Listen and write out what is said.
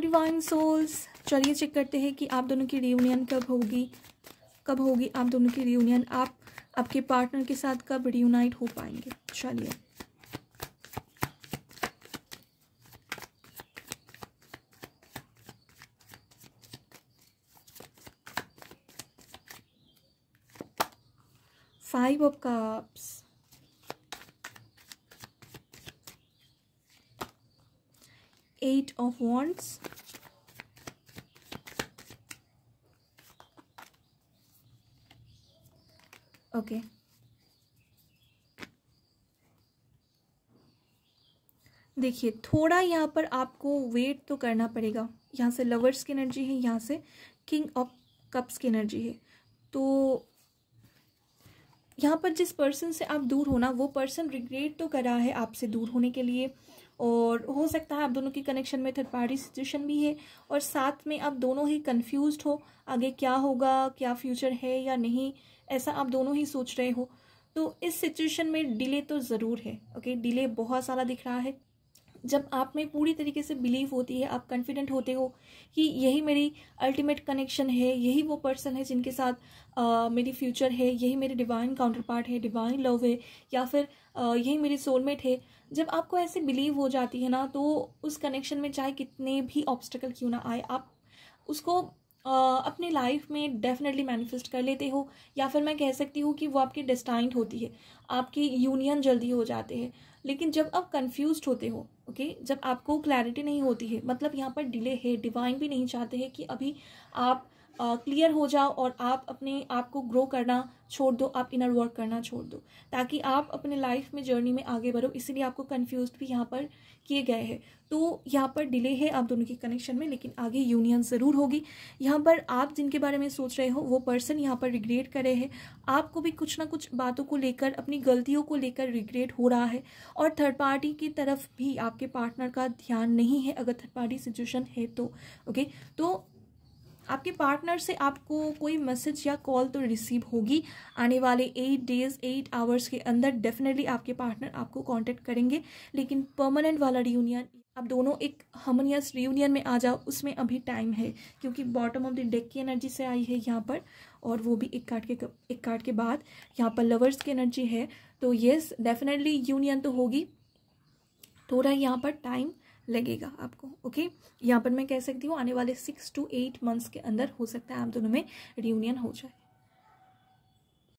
Everyone souls चलिए check करते हैं कि आप दोनों की रियूनियन कब होगी कब होगी आप दोनों की रियूनियन आप आपके पार्टनर के साथ कब रियूनाइट हो पाएंगे चलिए five of cups eight of wands okay देखिए थोड़ा यहाँ पर आपको वेट तो करना पड़ेगा यहाँ से लवर्स की एनर्जी है यहाँ से किंग ऑफ कप्स की एनर्जी है तो यहाँ पर जिस पर्सन से आप दूर होना वो पर्सन रिग्रेट तो करा है आपसे दूर होने के लिए और हो सकता है आप दोनों की कनेक्शन में थर्ड पार्टी सिचुएशन भी है और साथ में आप दोनों ही कंफ्यूज हो आगे क्या होगा क्या फ्यूचर है या नहीं ऐसा आप दोनों ही सोच रहे हो तो इस सिचुएशन में डिले तो ज़रूर है ओके डिले बहुत सारा दिख रहा है जब आप में पूरी तरीके से बिलीव होती है आप कॉन्फिडेंट होते हो कि यही मेरी अल्टीमेट कनेक्शन है यही वो पर्सन है जिनके साथ आ, मेरी फ्यूचर है यही मेरे डिवाइन काउंटर पार्ट है डिवाइन लव है या फिर आ, यही मेरी सोलमेट है जब आपको ऐसे बिलीव हो जाती है ना तो उस कनेक्शन में चाहे कितने भी ऑब्स्टिकल क्यों ना आए आप उसको अपने लाइफ में डेफिनेटली मैनिफेस्ट कर लेते हो या फिर मैं कह सकती हूँ कि वो आपकी डिस्टाइंड होती है आपकी यूनियन जल्दी हो जाते हैं लेकिन जब आप कंफ्यूज होते हो ओके okay? जब आपको क्लैरिटी नहीं होती है मतलब यहाँ पर डिले है डिवाइन भी नहीं चाहते हैं कि अभी आप क्लियर हो जाओ और आप अपने आप को ग्रो करना छोड़ दो आप इनर वर्क करना छोड़ दो ताकि आप अपने लाइफ में जर्नी में आगे बढ़ो इसीलिए आपको कन्फ्यूज भी यहाँ पर किए गए हैं तो यहाँ पर डिले है आप दोनों के कनेक्शन में लेकिन आगे यूनियन ज़रूर होगी यहाँ पर आप जिनके बारे में सोच रहे हो वो पर्सन यहाँ पर रिग्रेट करे हैं आपको भी कुछ ना कुछ बातों को लेकर अपनी गलतियों को लेकर रिग्रेट हो रहा है और थर्ड पार्टी की तरफ भी आपके पार्टनर का ध्यान नहीं है अगर थर्ड पार्टी सिचुएशन है तो ओके तो आपके पार्टनर से आपको कोई मैसेज या कॉल तो रिसीव होगी आने वाले एट डेज एट आवर्स के अंदर डेफिनेटली आपके पार्टनर आपको कांटेक्ट करेंगे लेकिन परमानेंट वाला रियूनियन आप दोनों एक हमनियस रियूनियन में आ जाओ उसमें अभी टाइम है क्योंकि बॉटम ऑफ द डेक की एनर्जी से आई है यहाँ पर और वो भी एक कार्ड के एक कार्ड के बाद यहाँ पर लवर्स की एनर्जी है तो येस डेफिनेटली यूनियन तो होगी थोड़ा यहाँ पर टाइम लगेगा आपको ओके यहाँ पर मैं कह सकती हूँ आने वाले सिक्स टू एट मंथ्स के अंदर हो सकता है आप दोनों में रियूनियन हो जाए